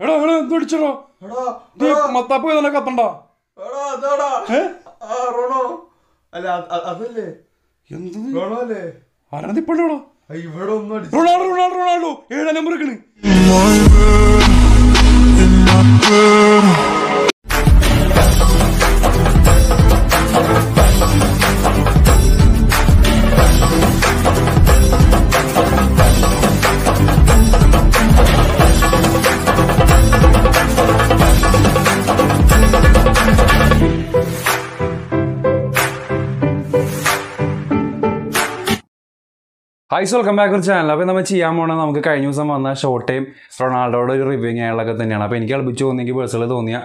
എടാ എടാ എന്ത് അടിച്ചോ നീ മത്താപ്പ് തന്നെ കത്തണ്ടോ റൊണാൾഡോ ഏഴാം നമ്പർ ഹൈസ് വെൽക്കം ബാക്ക് ഒരു ചാനൽ അപ്പോൾ നമ്മൾ ചെയ്യാൻ പോകണത് നമുക്ക് കഴിഞ്ഞ ദിവസം വന്ന ഷോർട്ട് ടൈം റൊണാൾഡോയുടെ ഒരു റിവ്യൂ അയാളൊക്കെ തന്നെയാണ് അപ്പോൾ എനിക്ക് അളിപ്പിച്ച് തോന്നിയെങ്കിൽ പേഴ്സണൽ തോന്നിയ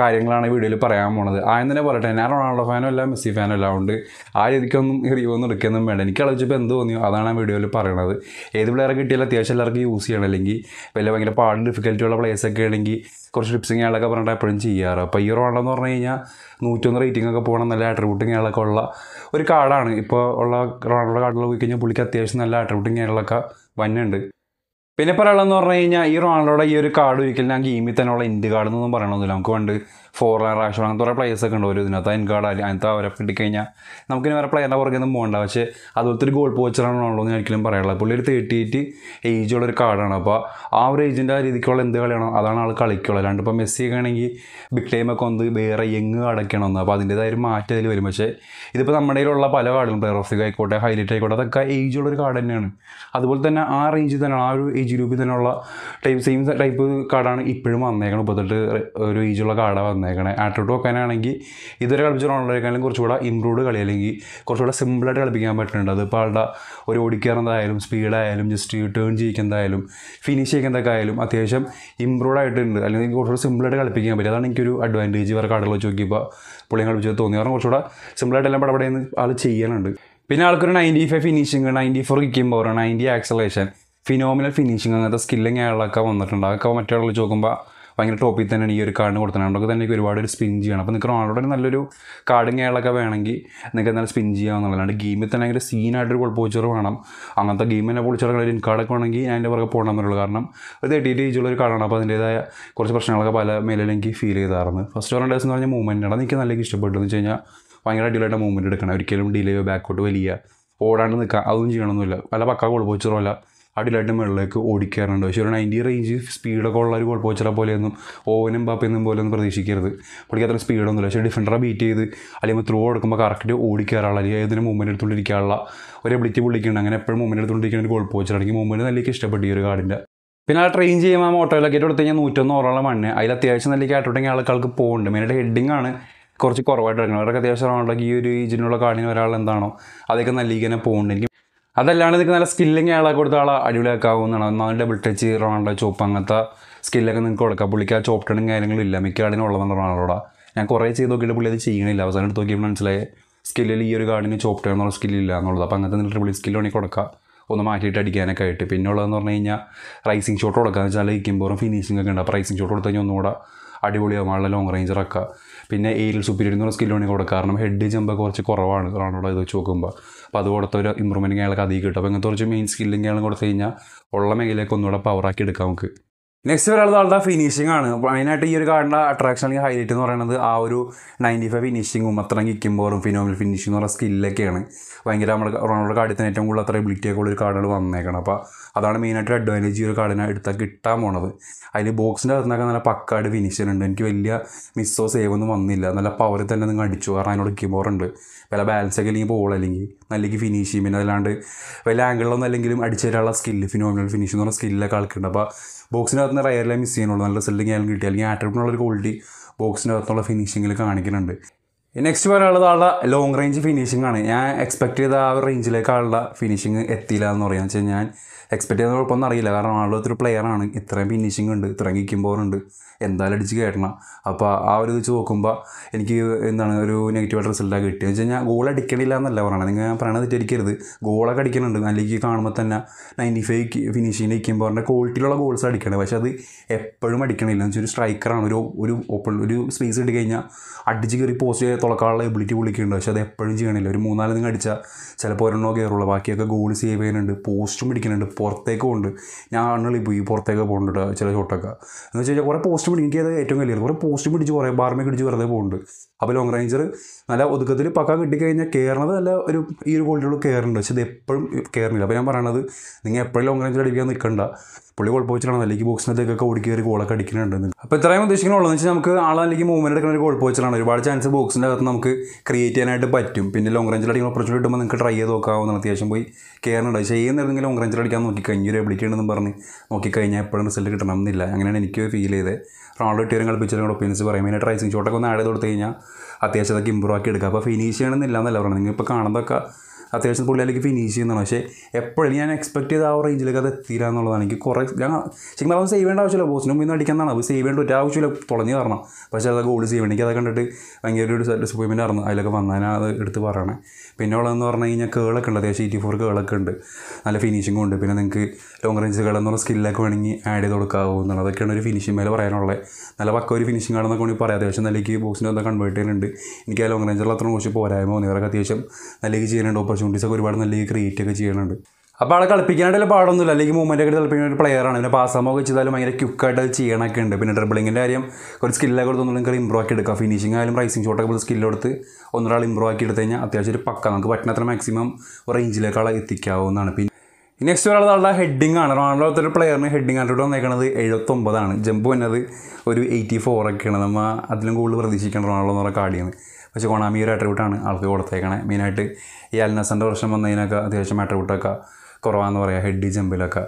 കാര്യങ്ങളാണ് ഈ വീഡിയോയിൽ പറയാൻ പോണത് ആദ്യം തന്നെ പറയട്ടെ ഞാൻ റൊണാൾഡോ ഫാനും അല്ല മെസ്സി ഫാനും അല്ല ഉണ്ട് ആ രീതിക്കൊന്നും റിവ്യൂ ഒന്നും എടുക്കുന്നതും വേണ്ട എനിക്ക് അളിച്ചപ്പോൾ എന്ത് തോന്നിയോ അതാണ് ആ വീഡിയോയിൽ പറയണത് ഏത് പ്ലെയർ കിട്ടിയാലും അത്യാവശ്യം എല്ലാവർക്കും യൂസ് ചെയ്യണം അല്ലെങ്കിൽ വലിയ ഭയങ്കര പാട് ഡിഫിക്കൽറ്റി ഉള്ള ഒക്കെ ആണെങ്കിൽ കുറച്ച് ടിപ്സും കാര്യങ്ങളൊക്കെ പറഞ്ഞിട്ട് എപ്പോഴും ചെയ്യാറ് അപ്പോൾ ഈ റൊണാൾഡോ എന്ന് പറഞ്ഞു കഴിഞ്ഞാൽ നൂറ്റൊന്ന് റേറ്റിംഗ് ഒക്കെ പോകണം നല്ല ആട്രിബ്യൂട്ടും കാര്യങ്ങളൊക്കെ ഉള്ള ഒരു കാർഡാണ് ഇപ്പോൾ ഉള്ള റൊണാൾഡോ കാർഡിൽ പോയി കഴിഞ്ഞാൽ പുള്ളിക്ക് അത്യാവശ്യം നല്ല അട്രിബ്യൂട്ടിങ് കാര്യങ്ങളൊക്കെ വന്നുണ്ട് പിന്നെ പറയാനുള്ളതെന്ന് പറഞ്ഞു കഴിഞ്ഞാൽ ഈ റൊണാൾഡോയുടെ ഈ ഒരു കാർഡ് ഒരിക്കലും ഞാൻ ഗെയിമിൽ ഉള്ള ഇൻഡ് കാർഡ് എന്നൊന്നും പറയണമെന്നില്ല നമുക്ക് പണ്ട് ഫോറിൻ റാഷോൺ അങ്ങനത്തെ കുറേ പ്ലേയേഴ്സ് ഒക്കെ ഉണ്ട് ഒരു ഇതിനകത്ത് അതിൻ കാർഡ് അങ്ങനത്തെ അവരെ കിട്ടിക്കഴിഞ്ഞാൽ നമുക്കിനി വേറെ പ്ലെയറിൻ്റെ പുറകെ ഒന്നും പോകണ്ട പക്ഷേ അതുപോലത്തെ ഒരു ഗോൾ പോച്ചറാണ് റൊണാൾഡോ എന്ന് ഒരിക്കലും പറയാനുള്ളത് പുള്ളി ഒരു തേർട്ടി എയ്റ്റ് ഏജുള്ള ഒരു കാർഡാണ് അപ്പോൾ ആ ഒരു ഏജിൻ്റെ ആ രീതിക്കുള്ള എന്ത് കളിയാണോ അതാണ് ആൾ കളിക്കുള്ളത് രണ്ട് ഇപ്പോൾ മെസ്സിയൊക്കെ ആണെങ്കിൽ ബിഗ് ടൈമൊക്കെ ഒന്ന് വേറെ യങ് കാർഡൊക്കെയാണ് അപ്പോൾ അതിൻ്റേതായ ഒരു മാറ്റം അതിൽ വരും പക്ഷേ ഇതിപ്പോൾ നമ്മുടെ ഉള്ള പല കാർഡുകളും പ്ലെയർ ഓഫ് ആയിക്കോട്ടെ ഹൈലൈറ്റ് ആയിക്കോട്ടെ അതൊക്കെ ഏജുള്ള ഒരു കാർഡ് തന്നെയാണ് അതുപോലെ തന്നെ ആ റേഞ്ചിൽ തന്നെ ആ ഒരു ഏജ് ഗ്രൂപ്പിൽ തന്നെയുള്ള ടൈപ്പ് സെയിം ടൈപ്പ് കാർഡാണ് ഇപ്പോഴും വന്നേക്കണത് പതിനെട്ട് ഒരു ഏജുള്ള കാർഡാണ് വന്നേക്കണേ ആട്രോട്ട് വെക്കാനാണെങ്കിൽ ഇതുവരെ കളിച്ച ഓൺലൈനേക്കാളും കുറച്ചുകൂടെ ഇംപ്രൂവ്ഡ് കളി അല്ലെങ്കിൽ കുറച്ചുകൂടെ സിമ്പിളായിട്ട് കളിപ്പിക്കാൻ പറ്റുന്നുണ്ട് അതിപ്പോൾ ആളുടെ ഒരു ഓടിക്കാറുന്നതായാലും സ്പീഡായാലും ജസ്റ്റ് ടേൺ ചെയ്യിക്കുന്നതായാലും ഫിനിഷ് ചെയ്യുന്നതൊക്കെ ആയാലും അത്യാവശ്യം ഇമ്പ്രൂവ്ഡ് ആയിട്ടുണ്ട് അല്ലെങ്കിൽ കുറച്ചുകൂടെ സിമ്പിളായിട്ട് കളിപ്പിക്കാൻ പറ്റും അതാണ് എനിക്കൊരു അഡ്വാൻറ്റേജ് വേറെ കാർഡുകൾ വെച്ച് നോക്കിയപ്പോൾ പുള്ളിയെ കളിപ്പിച്ചത് തോന്നി കാരണം കുറച്ചുകൂടെ സിമ്പിളായിട്ട് എല്ലാം പടപടയെന്ന് ആൾ ചെയ്യാനുണ്ട് പിന്നെ ആൾക്കൊരു ninety five finishing ninety four കിക്കുമ്പോൾ നയൻറ്റി ആക്സലേഷൻ ഫിനോമിനൽ ഫിനിഷിങ് അങ്ങനത്തെ സ്കില്ലിങ് അയാളൊക്കെ വന്നിട്ടുണ്ട് അതൊക്കെ മറ്റേ ചോദിക്കുമ്പോൾ ഭയങ്കര ടോപ്പിൽ തന്നെയാണ് ഈ ഒരു കാർഡ് കൊടുത്തിട്ടുണ്ട് അതൊക്കെ തന്നെ ഒരുപാട് ഒരു സ്പിൻ ചെയ്യണം അപ്പോൾ നിങ്ങൾക്ക് റൊണാൾഡോയുടെ നല്ലൊരു കാർഡിങ് അയാളൊക്കെ വേണമെങ്കിൽ നിങ്ങൾക്ക് എന്നാലും സ്പിൻ ചെയ്യാമെന്നുള്ളതാണ് ഗെയിമിൽ തന്നെ ഭയങ്കര സീനായിട്ടൊരു പൊളിച്ചർ വേണം അങ്ങനത്തെ ഗെയിം തന്നെ പൊളിച്ചെടുക്കുന്ന ഒരു ഇൻകാർഡൊക്കെ വേണമെങ്കിൽ ഞാൻ എൻ്റെ പുറകെ പോകണം എന്നുള്ളൂ കാരണം ഒരു എഡിറ്റ് ഏജുള്ള ഒരു കാർഡാണ് അപ്പോൾ അതിൻ്റേതായ കുറച്ച് പ്രശ്നങ്ങളൊക്കെ പല മേലും എനിക്ക് ഫീൽ ചെയ്തായിരുന്നു ഫസ്റ്റ് ഓർഡർ ഡേസ് എന്ന് പറഞ്ഞാൽ ആണ് എനിക്ക് നല്ല ഇഷ്ടപ്പെട്ടു എന്ന് വെച്ച് കഴിഞ്ഞാൽ ഭയങ്കര അടിപൊളിയായിട്ട് മൂവ്മെൻറ്റ് എടുക്കണം ഒരിക്കലും ഡിലേയോ ബാക്കോട്ട് വലിയ ഓടാണ്ട് നിൽക്കുക അതൊന്നും ചെയ്യണമെന്നില്ല പല പക്കാ പക്ക അല്ല അടിലായിട്ട് മുകളിലേക്ക് ഓടിക്കാറുണ്ട് പക്ഷേ ഒരു നയൻറ്റി റേഞ്ച് സ്പീഡൊക്കെ ഉള്ള ഒരു ഗോൾ പോലെയൊന്നും ഓവനും ബാപ്പയൊന്നും പോലെയൊന്നും പ്രതീക്ഷിക്കരുത് പുള്ളിക്ക് അത്ര ഇല്ല പക്ഷേ ഡിഫൻഡറെ ബീറ്റ് ചെയ്ത് അല്ലെങ്കിൽ ത്രൂ കൊടുക്കുമ്പോൾ കറക്റ്റ് ഓടിക്കാറുള്ള അല്ലെങ്കിൽ ഏതിനും മൂവ്മെൻറ്റ് എടുത്തുകൊണ്ടിരിക്കാനുള്ള ഒരു എബിലിറ്റി പുള്ളിക്കുണ്ട് അങ്ങനെ എപ്പോഴും മൂവ്മെൻറ്റ് എടുത്തുകൊണ്ടിരിക്കുന്ന ഒരു ഗോൾ ആണെങ്കിൽ അല്ലെങ്കിൽ മൂവ്മെൻറ്റ് നല്ലേക്ക് ഈ ഒരു കാർഡിൻ്റെ പിന്നെ ആ ട്രെയിൻ ചെയ്യുമ്പോൾ ആ മോട്ടോയിലൊക്കെ ഇട്ട് കൊടുത്ത് കഴിഞ്ഞാൽ നൂറ്റൊന്നോറോളം മണ്ണ് അതിൽ അത്യാവശ്യം നല്ല ആട്ടുണ്ടെങ്കിൽ ആൾക്കാർക്ക് പോകുന്നുണ്ട് മെയിനായിട്ട് ഹെഡിങ് ആണ് കുറച്ച് കുറവായിട്ട് ഇറങ്ങുന്നത് അവരൊക്കെ അത്യാവശ്യം ആണെങ്കിൽ ഈ ഒരു ഇതിനുള്ള കാണിന് ഒരാൾ എന്താണോ അതൊക്കെ ഇങ്ങനെ പോകുന്നുണ്ട് അതല്ലാണ്ട് നിങ്ങൾക്ക് നല്ല സ്കില്ലിങ് ആളെ കൊടുത്ത ആളെ അടിപൊളിയാക്കാവുന്നതാണ് നല്ല ഡബിൾ ടച്ച് റൊണാൾഡോ ചോപ്പ് അങ്ങനത്തെ സ്കില്ലൊക്കെ നിങ്ങൾക്ക് കൊടുക്കാം പുള്ളിക്ക് ആ ചോപ്പ് ടണും കാര്യങ്ങളും ഇല്ല മിക്ക ആളിനും ഉള്ളതാണ് റൊണാൾഡോടെ ഞാൻ കുറേ ചെയ്ത് നോക്കിയിട്ട് പുള്ളി അത് ചെയ്യണില്ല അവസാനം എടുത്ത് നോക്കിയപ്പോൾ മനസ്സിലായി സ്കില്ലിൽ ഈ ഒരു കാർഡിന് ചോപ്പ് ടൺ എന്നുള്ള സ്കില്ലില്ല എന്നുള്ളത് അപ്പോൾ അങ്ങനത്തെ നിങ്ങൾ ട്രിപ്പിൾ സ്കില്ല് വേണമെങ്കിൽ കൊടുക്കാം ഒന്ന് മാറ്റിയിട്ട് അടിക്കാനൊക്കെ ആയിട്ട് ഉള്ളതെന്ന് പറഞ്ഞു കഴിഞ്ഞാൽ റൈസിങ് ഷോട്ട് കൊടുക്കുക എന്ന് വെച്ചാൽ ഇരിക്കുമ്പോഴും ഫിനിഷിംഗ് ഒക്കെ ഉണ്ട് അപ്പോൾ റൈസിങ് ഷോട്ട് കൊടുത്തു കഴിഞ്ഞാൽ ഒന്നുകൂടെ നല്ല ലോങ് റേഞ്ചറൊക്കെ പിന്നെ എയിൽ സുപ്പീരിയർ എന്ന് പറഞ്ഞ സ്കില്ലാണ് കൊടുക്കുക കാരണം ഹെഡ് ജമ്പ് കുറച്ച് കുറവാണ് റോണോട് ഇത് വെച്ച് നോക്കുമ്പോൾ അപ്പോൾ അത് കൊടുത്ത ഒരു ഇമ്പ്രൂവ്മെൻറ്റ് അയാൾക്ക് അധികം കിട്ടും അപ്പോൾ ഇങ്ങനത്തെ കുറച്ച് മെയിൻ സ്കില്ലിങ് അയാൾ കൊടുത്തു കഴിഞ്ഞാൽ ഉള്ള മേഖലയിലേക്ക് ഒന്നുകൂടെ പവറാക്കി എടുക്കാം നമുക്ക് നെക്സ്റ്റ് വരാനുള്ള ആളുടെ ഫിനിഷിംഗ് ആണ് മെയിനായിട്ട് ഈ ഒരു കാർഡിൻ്റെ അട്രാക്ഷൻ അല്ലെങ്കിൽ ഹൈലൈറ്റ് എന്ന് പറയുന്നത് ആ ഒരു നയൻറ്റി ഫൈവ് ഫിനിഷിങ്ങും അത്രയും കിക്കുമ്പോഴും ഫിനോമിൽ ഫിനിഷിംഗ് എന്ന് പറയുന്ന സ്കില്ലൊക്കെയാണ് ഭയങ്കര നമ്മുടെ റോണോട് കാർഡിൽ തന്നെ ഏറ്റവും കൂടുതൽ അത്ര എബിലിറ്റി ഒക്കെ ഉള്ളൊരു കാർഡുകൾ വന്നേക്കണം അപ്പോൾ അതാണ് മെയിനായിട്ട് അഡ്വാൻറ്റേജ് ഈ ഒരു കാർഡിനെ എടുത്താൽ കിട്ടാൻ പോണത് അതിൽ ബോക്സിൻ്റെ അകത്തുനിന്നൊക്കെ നല്ല പക്കായിട്ട് ഫിനിഷറുണ്ട് എനിക്ക് വലിയ മിസ്സോ സേവ് ഒന്നും വന്നില്ല നല്ല പവറിൽ തന്നെ നിങ്ങൾ അടിച്ചു കാരണം അതിനോട് വില പല ഒക്കെ ഇല്ലെങ്കിൽ പോകുള്ളൂ അല്ലെങ്കിൽ അല്ലെങ്കിൽ ഫിനിഷിങ് പിന്നെ അല്ലാണ്ട് വലിയ ആംഗിളിലൊന്നും അല്ലെങ്കിലും അടിച്ചു തരാനുള്ള സ്കില്ല് ഫിനോമിനൽ ഫിനിഷ് എന്ന് പറഞ്ഞ സ്കില്ലൊക്കെ ആൾക്കുണ്ട് അപ്പോൾ ബോക്സിനകത്ത് നിന്ന് റയറിലെ മിസ് ചെയ്യുന്നുള്ളൂ നല്ല സെല്ലിങ് ആയാലും കിട്ടിയാൽ അല്ലെങ്കിൽ ആറ്റർപ്പിനുള്ള ഒരു ക്വാളിറ്റി ബോക്സിനകത്തുള്ള ഫിനിഷിങ്ങിൽ കാണിക്കുന്നുണ്ട് നെക്സ്റ്റ് പറയാനുള്ളത് ആളുടെ ലോങ് റേഞ്ച് ഫിനിഷിംഗ് ആണ് ഞാൻ എക്സ്പെക്ട് ചെയ്ത ആ റേഞ്ചിലേക്ക് ആളുടെ ഫിനിഷിംഗ് എത്തിയില്ല എന്ന് പറയാൻ വെച്ചാൽ ഞാൻ എക്സ്പെക്ട് ചെയ്യുന്ന കുഴപ്പമൊന്നും അറിയില്ല കാരണം ആളുടെ ഒത്തിരി പ്ലെയർ ആണ് ഇത്രയും ഫിനിഷിംഗ് ഉണ്ട് ഇത്രയും കിക്കുമ്പോറുണ്ട് എന്തായാലും അടിച്ച് കയറ്റണം അപ്പോൾ ആ ഒരു ഇത് വെച്ച് നോക്കുമ്പോൾ എനിക്ക് എന്താണ് ഒരു നെഗറ്റീവായിട്ട് റിസൾട്ടാണ് കിട്ടിയത് വെച്ച് കഴിഞ്ഞാൽ ഗോൾ അടിക്കണില്ല എന്നല്ല പറയണം നിങ്ങൾ ഞാൻ പറയണത് തെറ്റിക്കരുത് ഗോളൊക്കെ അടിക്കണുണ്ട് അല്ലെങ്കിൽ കാണുമ്പോൾ തന്നെ നയൻറ്റി ഫൈവ് ഫിനിഷിങ്ങിൻ്റെ ഇക്കുമ്പോറിൻ്റെ ക്വാളിറ്റിയിലുള്ള ഗോൾസ് അടിക്കണം പക്ഷേ അത് എപ്പോഴും അടിക്കണില്ല എന്ന് വെച്ചാൽ ഒരു സ്ട്രൈക്കറാണ് ഒരു ഒരു ഓപ്പൺ ഒരു സ്പേസ് ഇട്ട് കഴിഞ്ഞാൽ അടിച്ച് കയറി പോസ്റ്റ് തുളക്കാനുള്ള എബിലിറ്റി പുള്ളിക്കുണ്ട് പക്ഷേ അത് എപ്പോഴും ചെയ്യണില്ല ഒരു മൂന്നാല് നിങ്ങൾ അടിച്ചാൽ ചിലപ്പോൾ ഒരെണ്ണോ കയറുള്ളൂ ബാക്കിയൊക്കെ ഗോൾ സേവ് ചെയ്യുന്നുണ്ട് പോസ്റ്റും പിടിക്കുന്നുണ്ട് പുറത്തേക്ക് പോകുന്നുണ്ട് ഞാൻ ആണുള്ളി പോയി പുറത്തേക്ക് പോകുന്നുണ്ട് ചില ഷോട്ടൊക്കെ എന്ന് വെച്ച് കഴിഞ്ഞാൽ കുറേ പോസ്റ്റ് പിടിക്കും എനിക്കത് ഏറ്റവും വലിയ കുറേ പോസ്റ്റ് പിടിച്ച് കുറേ ബാർമയൊക്കെ പിടിച്ച് വെറുതെ പോകുന്നുണ്ട് അപ്പോൾ ലോങ് റേഞ്ചർ നല്ല ഒതുക്കത്തിൽ പക്കാൻ കിട്ടിക്കഴിഞ്ഞാൽ കയറണത് നല്ല ഒരു ഈ ഒരു ക്വാളിറ്റിയുള്ളൂ കയറുന്നുണ്ട് പക്ഷേ ഇത് എപ്പോഴും കയറുന്നില്ല അപ്പോൾ ഞാൻ പറയണത് നിങ്ങൾ എപ്പോഴും ലോങ് റേഞ്ചിൽ അടിക്കാൻ നിൽക്കണ്ട പുള്ളി കുഴപ്പം വെച്ചിട്ടാണ് അല്ലെങ്കിൽ ബോക്സിനകത്തേക്കൊക്കെ ഓടിക്കേറി ഗോളൊക്കെ അടിക്കുന്നുണ്ട് അപ്പോൾ ഇത്രയും എന്ന് വെച്ചാൽ നമുക്ക് ആളെ അല്ലെങ്കിൽ മൂവ്മെൻറ്റ് എടുക്കുന്ന ഒരു കുഴപ്പം വെച്ചിട്ടാണ് ഒരുപാട് ചാൻസ് ബോക്സിൻ്റെ അകത്ത് നമുക്ക് ക്രിയേറ്റ് ചെയ്യാനായിട്ട് പറ്റും പിന്നെ ലോങ് റേഞ്ചിൽ അടിക്കുന്ന ഓപ്പർച്യൂണിറ്റി കിട്ടുമ്പോൾ നിങ്ങൾക്ക് ട്രൈ ചെയ്ത് നോക്കാവുന്നതാണ് അത്യാവശ്യം പോയി കയറുന്നുണ്ട് പക്ഷേ ഏതെങ്കിലും ലോങ് റേഞ്ചിൽ അടിക്കാൻ നോക്കിക്കഴിഞ്ഞു ഒരു എബിലിറ്റി ഉണ്ടെന്ന് പറഞ്ഞ് നോക്കിക്കഴിഞ്ഞാൽ എപ്പോഴും റിസൾട്ട് കിട്ടണം എന്നില്ല അങ്ങനെയാണ് എനിക്ക് ഫീൽ ചെയ്തത് റോണോട് ടീരം കളിപ്പിച്ചാലും ഒപ്പീനിയൻസ് പറയും അതിന് ട്രൈസിങ് ഷോട്ടൊക്കെ ഒന്ന് ആഡ് ചെയ്ത് കൊടുത്തു കഴിഞ്ഞാൽ അത്യാവശ്യം അതൊക്കെ ഇമ്പ്രൂവ് ആക്കി എടുക്കുക അപ്പോൾ ഫിനിഷ് ചെയ്യണമെന്നില്ല എന്നല്ല പറഞ്ഞത് നിങ്ങൾ ഇപ്പോൾ കാണുന്നതൊക്കെ അത്യാവശ്യം പുള്ളിയിലേക്ക് ഫിനിഷ് ചെയ്യുന്നതാണ് പക്ഷേ എപ്പോഴും ഞാൻ എക്സ്പെക്ട് ചെയ്ത ആ റേഞ്ചിലേക്ക് അത് എത്തിയില്ല എന്നുള്ളതാണ് എനിക്ക് കുറേ ഞാൻ ശരിക്കും അത് സേവ് ചെയ്യേണ്ട ആവശ്യമില്ല ബോസിന് മുമ്പിൽ നിന്ന് അടിക്കുന്നതാണ് അത് സേവ് ചെയ്യേണ്ട ഒരു ആവശ്യമില്ല തുടങ്ങി പറഞ്ഞു പക്ഷേ അത് ഗോൾ സേവ് എനിക്ക് അത് കണ്ടിട്ട് ഭയങ്കര ഒരു ഡിസപ്പോയിൻമെൻ്റ് ആയിരുന്നു അതിലൊക്കെ വന്നതിനാണ് അത് എടുത്ത് പറയണം പിന്നെ ഉള്ളതെന്ന് പറഞ്ഞു കഴിഞ്ഞാൽ കേളൊക്കെ ഉണ്ട് അത്യാവശ്യം എയ്റ്റി ഫോർ കേളൊക്കെ ഉണ്ട് നല്ല ഫിനിഷിങ്ങും ഉണ്ട് പിന്നെ നിങ്ങൾക്ക് ലോങ് റേഞ്ച് കളെന്നുള്ള സ്കില്ലൊക്കെ വേണമെങ്കിൽ ആഡ് ചെയ്ത് എന്നാണ് അതൊക്കെയാണ് ഒരു ഫിനിഷിംഗ് മേലെ പറയാനുള്ളത് നല്ല പക്ക ഒരു ഫിനിഷിംഗ് ആണെന്നൊക്കെ വേണമെങ്കിൽ പറയാം അത്യാവശ്യം നല്ല ബോക്സിൻ്റെ കൺവേർട്ട് ചെയ്യുന്നുണ്ട് എനിക്ക് ആ ലോങ് റേഞ്ചിലുള്ള അത്രയും കുറച്ച് പോരായ്മ തോന്നി അതൊക്കെ അത്യാവശ്യം നല്ല ചെയ്യുന്നുണ്ട് ഓപ്പർ ഓപ്പർച്യൂണിറ്റീസ് ഒക്കെ ഒരുപാട് നല്ല രീതിയിൽ ക്രിയേറ്റ് ഒക്കെ ചെയ്യണുണ്ട് അപ്പോൾ ആളെ കളിപ്പിക്കാനായിട്ടുള്ള പാടൊന്നുമില്ല അല്ലെങ്കിൽ മൂവ്മെൻ്റ് ഒക്കെ കളിപ്പിക്കുന്ന ഒരു പ്ലെയറാണ് പിന്നെ പാസ്സാമൊക്കെ ചെയ്താലും ഭയങ്കര ക്യുക്കായിട്ട് അത് ചെയ്യണമൊക്കെ ഉണ്ട് പിന്നെ ഡ്രിബിളിങ്ങിൻ്റെ കാര്യം ഒരു സ്കില്ലൊക്കെ കൊടുത്ത് ഒന്നും ഇമ്പ്രൂവ് ആക്കി എടുക്കുക ഫിനിഷിംഗ് ആയാലും റൈസിംഗ് ഷോട്ടൊക്കെ ഒരു സ്കില്ല് കൊടുത്ത് ഒന്നൊരാൾ ഇമ്പ്രൂവ് ആക്കി എടുത്തു കഴിഞ്ഞാൽ അത്യാവശ്യം ഒരു പക്ക നമുക്ക് പറ്റുന്നത്ര മാക്സിമം റേഞ്ചിലേക്കാളെ എത്തിക്കാവുന്നതാണ് പിന്നെ നെക്സ്റ്റ് ഒരാൾ ആളുടെ ഹെഡിങ് ആണ് റൊണാൾഡോ ഒരു പ്ലെയറിന് ഹെഡിങ് ആയിട്ട് വന്നേക്കണത് എഴുപത്തൊമ്പതാണ് ജമ്പ് വന്നത് ഒരു എയ്റ്റി ഫോറൊക്കെയാണ് നമ്മൾ അതിലും കൂടുതൽ പ്രതീക്ഷിക്കണം റൊണാൾഡോ എന്നുള്ള കാടിയാണ് പക്ഷേ കൊണാമി ഒരു അട്രിബ്യൂട്ടാണ് ആൾക്ക് കൊടുത്തേക്കണേ മെയിനായിട്ട് ഈ അൽനസൻ്റെ വർഷം വന്നതിനൊക്കെ അത്യാവശ്യം അട്രിബ്യൂട്ടൊക്കെ കുറവാണെന്ന് പറയാം ഹെഡ് ജമ്പിലൊക്കെ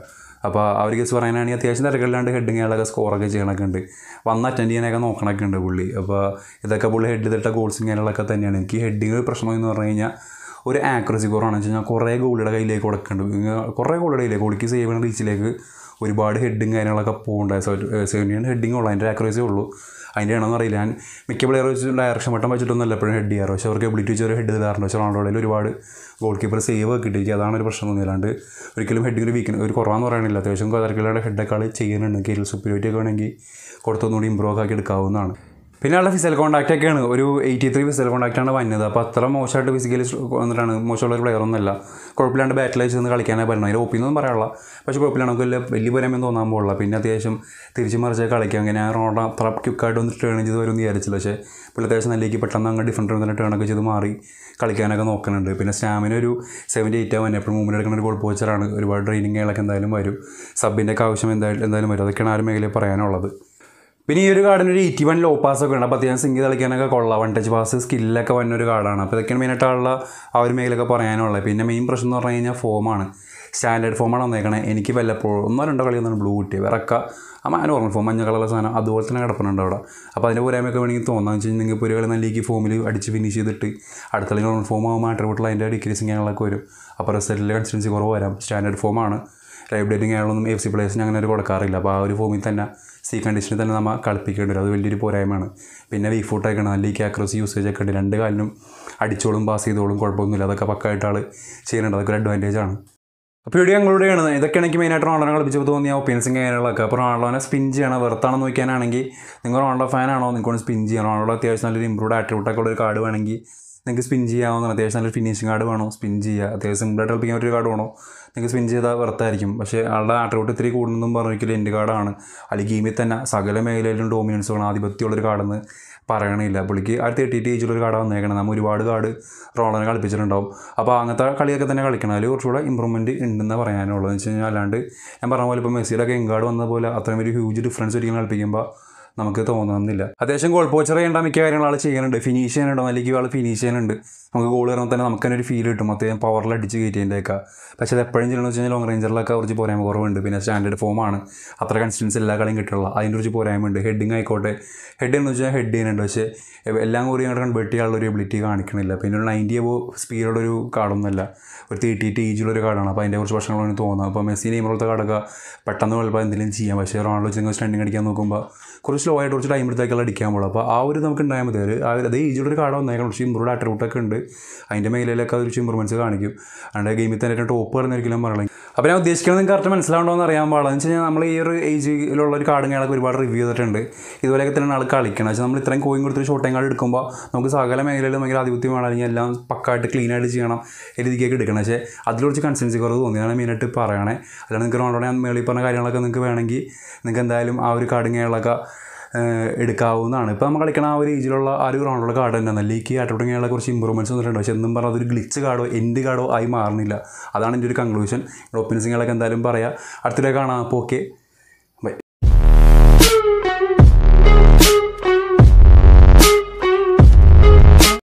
അപ്പോൾ അവർ കേസ് പറയാനാണെങ്കിൽ അത്യാവശ്യം തിരക്കില്ലാണ്ട് ഹെഡിങ്ങുകളൊക്കെ സ്കോറൊക്കെ ചെയ്യണമൊക്കെ ഉണ്ട് വന്ന് അറ്റൻഡ് ചെയ്യാനൊക്കെ നോക്കണമൊക്കെ ഉണ്ട് പുള്ളി അപ്പോൾ ഇതൊക്കെ പുള്ളി ഹെഡ് ചെയ്തിട്ട ഗോൾസും കാര്യങ്ങളൊക്കെ തന്നെയാണ് എനിക്ക് ഹെഡിങ് ഒരു പ്രശ്നം എന്ന് പറഞ്ഞു കഴിഞ്ഞാൽ ഒരു ആക്യുറസി കുറവാണെന്ന് വെച്ച് കഴിഞ്ഞാൽ കുറേ ഗോളിയുടെ കയ്യിലേക്ക് കൊടുക്കേണ്ടത് കുറേ ഗോളിയുടെ കയ്യിലേക്ക് ഒടുക്കി സേവ് ചെയ്യണ റീച്ചിലേക്ക് ഒരുപാട് ഹെഡിങ് കാര്യങ്ങളൊക്കെ പോകുന്നുണ്ടായി സെവനിയുടെ ഹെഡിങ് ഉള്ളൂ അതിൻ്റെ ആക്യുറസി ഉള്ളൂ അതിൻ്റെ ആണെന്ന് അറിയില്ല ഞാൻ മിക്ക പ്ലെയർ വെച്ച് ഡയറക്ഷൻ വട്ടം അല്ല എപ്പോഴും ഹെഡ് ചെയ്യാറ് പക്ഷേ അവർക്ക് എബിലിറ്റി വെച്ച് ഒരു ഹെഡ് ചെയ്താറുണ്ട് പക്ഷേ റൊണാൾഡോയിൽ ഒരുപാട് ഗോൾ കീപ്പർ സേവ് ആക്കിയിട്ട് കിട്ടിയിരിക്കുക അതാണ് ഒരു പ്രശ്നം തോന്നി ഒരിക്കലും ഹെഡിങ് ഒരു വീക്കിന് ഒരു കുറവാന്ന് പറയണില്ല അത്യാവശ്യം തരക്കിലുള്ള ഹെഡൊക്കെ ചെയ്യുന്നുണ്ട് കീഴിൽ സുപ്പീരിയോറ്റി ഒക്കെ വേണമെങ്കിൽ കുറത്തൊന്നുകൂടി ഇമ്പ്രൂവ് ആക്കി എടുക്കാവുന്നതാണ് പിന്നെ ഉള്ള ഫിസിക്കൽ കോൺടാക്റ്റ് ഒക്കെയാണ് ഒരു എയ്റ്റി ത്രീ ഫിസിക്കൽ കോൺടാക്റ്റാണ് വന്നത് അപ്പോൾ അത്ര മോശമായിട്ട് ഫിസിക്കലി വന്നിട്ടാണ് മോശമുള്ള ഒരു പ്ലെയർ ഒന്നുമല്ല കുഴപ്പമില്ലാണ്ട് ബാറ്റിൽ ചെന്ന് കളിക്കാനേ പറയുന്നത് അതിൻ്റെ ഒന്നും പറയാനുള്ള പക്ഷേ കുഴപ്പമില്ല നമുക്ക് വലിയ വലിയ പോരായ്മ തോന്നാൻ പോകില്ല പിന്നെ അത്യാവശ്യം തിരിച്ചു മറിച്ച് കളിക്കാം അങ്ങനെ റോണ അത്ര ക്യുക്കായിട്ട് ഒന്ന് ടേൺ ചെയ്ത് വരുമെന്ന് വിചാരിച്ചില്ല പക്ഷേ പിന്നെ അത്യാവശ്യം നല്ലേക്ക് പെട്ടെന്ന് അങ്ങ് ഡിഫറൻറ്റ് തന്നെ ടേണൊക്കെ ചെയ്ത് മാറി കളിക്കാനൊക്കെ നോക്കുന്നുണ്ട് പിന്നെ സ്റ്റാമിന ഒരു സെവൻറ്റി എയ്റ്റ് ആവാൻ എപ്പോഴും മുമ്പിൽ എടുക്കുന്ന ഒരു ഗോൾ പോച്ചറാണ് ഒരുപാട് ട്രെയിനിങ്ങുകളൊക്കെ എന്തായാലും വരും സബിൻ്റെ ഒക്കെ ആവശ്യം എന്തായാലും എന്തായാലും വരും അതൊക്കെയാണ് ആ ഒരു മേഖലയിൽ പറയാനുള്ളത് പിന്നെ ഈ ഒരു കാർഡിന് ഒരു എയ്റ്റി വൺ ലോ പാസ് ഒക്കെ ഉണ്ട് അപ്പോൾ അത്യാവശ്യം സിങ്ക് കളിക്കാനൊക്കെ കൊള്ളാം വൺ ടച്ച് പാസ് സ്കില്ലൊക്കെ വന്ന ഒരു കാർഡാണ് അപ്പോൾ ഇതൊക്കെയാണ് മെയിനായിട്ടുള്ള ആ ഒരു മേഖലയൊക്കെ പറയാനുള്ളത് പിന്നെ മെയിൻ പ്രശ്നം എന്ന് പറഞ്ഞു കഴിഞ്ഞാൽ ഫോമാണ് സ്റ്റാൻഡേർഡ് ഫോമാണ് വന്നേക്കണേ എനിക്ക് വല്ലപ്പോഴും ഒന്നോ രണ്ടോ കളി ഒന്നാണ് ബ്ലൂ കിട്ടിയത് വിറക്ക ആ മാൻ ഓർമ്മ ഫോം മഞ്ഞ കളറുള്ള സാധനം അതുപോലെ തന്നെ കിടപ്പുണ്ട് അവിടെ അപ്പോൾ അതിൻ്റെ പോരായ്മയൊക്കെ വേണമെങ്കിൽ തോന്നാന്ന് വെച്ച് കഴിഞ്ഞാൽ നിങ്ങൾക്ക് ഒരു കളി നല്ല ലീഗ് ഫോമിൽ അടിച്ച് ഫിനിഷ് ചെയ്തിട്ട് അടുത്ത കളി ഓർമ്മ ഫോം ആകുമ്പോൾ ആട്രിബ്യൂട്ടിൽ അതിൻ്റെ ഡിക്രീസിങ് വരും അപ്പോൾ റിസൾട്ടിൽ കൺസിസ്റ്റൻസി കുറവ് വരാം സ്റ്റാൻഡേർഡ് ഫോമാണ് ലൈവ് ഡേറ്റിംഗ് ആയാലൊന്നും എഫ് സി പ്ലേയേഴ്സിന് അങ്ങനെ ഒരു കൊടുക്കാറില്ല അപ്പോൾ ആ ഒരു ഫോമിൽ തന്നെ സി കണ്ടീഷനിൽ തന്നെ നമ്മൾ കളിപ്പിക്കേണ്ടി വരും അത് വലിയൊരു പോരായ്മയാണ് പിന്നെ വീക്ക് ഫുട്ടൊക്കെയാണ് നല്ല ഈ ക്യാക്രസി യൂസേജ് ഒക്കെ ഉണ്ട് രണ്ട് കാലിനും അടിച്ചോളും പാസ് ചെയ്തോളും കുഴപ്പമൊന്നുമില്ല അതൊക്കെ പക്കായിട്ട് ആൾ ചെയ്യുന്നുണ്ട് അതൊക്കെ ഒരു അഡ്വാൻറ്റേജ് ആണ് അപ്പോൾ ഇവിടെ ആണ് ഇതൊക്കെ എനിക്ക് മെയിനായിട്ട് റോണോനെ കളിപ്പിച്ചപ്പോൾ തോന്നിയ ഒപ്പീനിയൻസും കാര്യങ്ങളൊക്കെ അപ്പോൾ റോണോനെ സ്പിൻ ചെയ്യണം വെറുത്താണ് നോക്കാനാണെങ്കിൽ നിങ്ങൾ റോണോ ഫാനാണോ നിങ്ങൾക്ക് സ്പിൻ ചെയ്യണം റോണോ അത്യാവശ്യം നല്ലൊരു ഇമ്പ്രൂവ്ഡ് ആട്രിബ്യൂട്ടൊക്കെ ഉള്ള ഒരു കാർഡ് വേണമെങ്കിൽ നിങ്ങൾക്ക് സ്പിൻ ചെയ്യാവുന്ന അത്യാവശ്യം നല്ലൊരു ഫിനിഷിംഗ് കാർഡ് വേണോ സ്പിൻ ചെയ്യുക അത്യാവശ്യം സിമ്പിളായിട്ട് കളിപ്പിക്കാൻ ഒരു കാർഡ് വേണോ നിങ്ങൾക്ക് സ്പിൻ ചെയ്താൽ വെറുത്തായിരിക്കും പക്ഷേ ആളുടെ ആട്രിബ്യൂട്ട് ഇത്തിരി കൂടുന്നതും പറഞ്ഞിരിക്കില്ല എൻ്റെ കാർഡാണ് അല്ലെങ്കിൽ ഗെയിമിൽ തന്നെ സകല മേഖലയിലും ഡോമിനൻസ് വേണം ആധിപത്യമുള്ളൊരു കാർഡെന്ന് പറയണില്ല പുള്ളിക്ക് ആ തേർട്ടി എയ്റ്റ് ഒരു കാർഡ് വന്നേക്കണം നമ്മൾ ഒരുപാട് കാർഡ് റോളറിനെ കളിപ്പിച്ചിട്ടുണ്ടാവും അപ്പോൾ അങ്ങനത്തെ കളിയൊക്കെ തന്നെ കളിക്കണം അതിൽ കുറച്ചുകൂടെ ഇമ്പ്രൂവ്മെൻറ്റ് ഉണ്ടെന്ന് പറയാനുള്ളത് എന്ന് വെച്ച് കഴിഞ്ഞാൽ അല്ലാണ്ട് ഞാൻ പറഞ്ഞ പോലെ ഇപ്പോൾ മെസ്സിയിലൊക്കെ എങ്കാർഡ് വന്ന പോലെ അത്രയും ഒരു ഹ്യൂജ് ഡിഫറൻസ് ഒരിക്കലും കളിപ്പിക്കുമ്പോൾ നമുക്ക് തോന്നുന്നില്ല അത്യാവശ്യം ഗോൾ പോച്ചർ ചെയ്യേണ്ട മിക്ക കാര്യങ്ങൾ ആൾ ചെയ്യാനുണ്ട് ഫിനിഷ് ചെയ്യാനുണ്ട് അല്ലെങ്കിൽ ആൾ ഫിനിഷ് ചെയ്യാനുണ്ട് നമുക്ക് ഗോൾ വരുമ്പോൾ തന്നെ നമുക്ക് തന്നെ ഒരു ഫീൽ കിട്ടും അത്യാവശ്യം പവറിൽ അടിച്ച് കയറ്റിയതിൻ്റെയൊക്കെ പക്ഷേ അത് എപ്പോഴും ചെയ്യണമെന്ന് വെച്ച് കഴിഞ്ഞാൽ ലോങ് റേഞ്ചറിലൊക്കെ കുറച്ച് പോരായ്മ കുറവുണ്ട് പിന്നെ സ്റ്റാൻഡേർഡ് ഫോമാണ് അത്ര കൺസിസ്റ്റൻസ് എല്ലാ കളിയും കിട്ടുള്ള അതിൻ്റെ കുറച്ച് പോരായ്മ ഉണ്ട് ഹെഡിങ് ആയിക്കോട്ടെ ഹെഡ് എന്ന് വെച്ചാൽ ഹെഡ് ചെയ്യുന്നുണ്ട് പക്ഷേ എല്ലാം കൂടി ഞങ്ങൾ കൺവേർട്ട് ചെയ്യാനുള്ള ഒരു എബിലിറ്റി കാണിക്കണില്ല പിന്നെ ഒരു നയൻറ്റി അബോ സ്പീഡുള്ള ഒരു കാർഡൊന്നുമല്ല ഒരു തേർട്ടി എയ്റ്റ് ഏജിലുള്ള ഒരു കാർഡാണ് അപ്പോൾ അതിൻ്റെ കുറച്ച് പ്രശ്നങ്ങളാണ് തോന്നുന്നത് അപ്പോൾ മെസ്സി നെയ്മറത്തെ കാർഡൊക്കെ പെട്ടെന്ന് കളിപ്പോൾ എന്തെങ്കിലും ചെയ്യാം പക്ഷേ റൊണാൾഡോ ചെങ്ങ സ്റ്റാൻഡിങ് അടിക്കാൻ നോക്കുമ്പോൾ കുറച്ച് ലോ ആയിട്ട് കുറച്ച് ടൈം അടിക്കാൻ പോകുള്ളൂ അപ്പോൾ ആ ഒരു നമുക്ക് ഉണ്ടായാൽ മതി ഒരു അതേ ഒരു കാർഡ് വന്നേക്കാൻ പക്ഷേ ഇമ്പ്രൂവ്ഡ് അട്രൂട്ടൊക്കെ ഉണ്ട് അതിൻ്റെ മേഖലയിലൊക്കെ കുറച്ച് ഇമ്പ്രൂവ്മെൻസ് കാണിക്കും അല്ലാണ്ട് ഗെയിമിൽ തന്നെ ടോപ്പ് പറഞ്ഞൊരിക്കലും പറയണം അപ്പോൾ ഞാൻ ഉദ്ദേശിക്കുന്നത് നിങ്ങൾക്ക് കറക്റ്റ് മനസ്സിലാവണോ എന്ന് അറിയാൻ പാടില്ല എന്ന് വെച്ച് കഴിഞ്ഞാൽ നമ്മൾ ഈ ഒരു ഏജിലുള്ള ഒരു കാർഡും കാര്യങ്ങളൊക്കെ ഒരുപാട് റിവ്യൂ ചെയ്തിട്ടുണ്ട് ഇതുപോലെയൊക്കെ തന്നെ ആൾ കളിക്കണം പക്ഷേ നമ്മൾ ഇത്രയും കോയിൻ കൊടുത്തൊരു ഷോട്ടേം കാർഡ് എടുക്കുമ്പോൾ നമുക്ക് സകല മേഖലയിൽ ഭയങ്കര വേണം അല്ലെങ്കിൽ എല്ലാം പക്കായിട്ട് ആയിട്ട് ചെയ്യണം രീതിക്കൊക്കെ എടുക്കണം പക്ഷേ അതിലൊരു കൺസൻസി കുറവ് തോന്നിയാണ് മെയിനായിട്ട് പറയണേ അല്ലാതെ നിങ്ങൾക്ക് റോണോടെ ഞാൻ മേളിൽ പറഞ്ഞ കാര്യങ്ങളൊക്കെ നിങ്ങൾക്ക് വേണമെങ്കിൽ നിങ്ങൾക്ക് എന്തായാലും ആ ഒരു കാർഡും കാര്യങ്ങളൊക്കെ എടുക്കാവുന്നതാണ് ഇപ്പോൾ നമ്മൾ കളിക്കണ ആ ഒരു ഏജിലുള്ള ആ ഒരു ഗ്രൗണ്ടുള്ള കാർഡ് തന്നെ നെല്ലിക്ക് ആട്ട് തുടങ്ങിയുള്ള കുറച്ച് ഇമ്പ്രൂവ്മെൻറ്റ്സ് വന്നിട്ടുണ്ട് പക്ഷേ എന്നും പറഞ്ഞാൽ അതൊരു ഗ്ലിച്ച് കാർഡോ എൻഡ് കാർഡോ ആയി മാറുന്നില്ല അതാണ് എൻ്റെ ഒരു കൺക്ലൂഷൻ ഒപ്പീനിയൻസുകളൊക്കെ എന്തായാലും പറയാം അടുത്തിടെ കാണാം അപ്പോൾ ഓക്കെ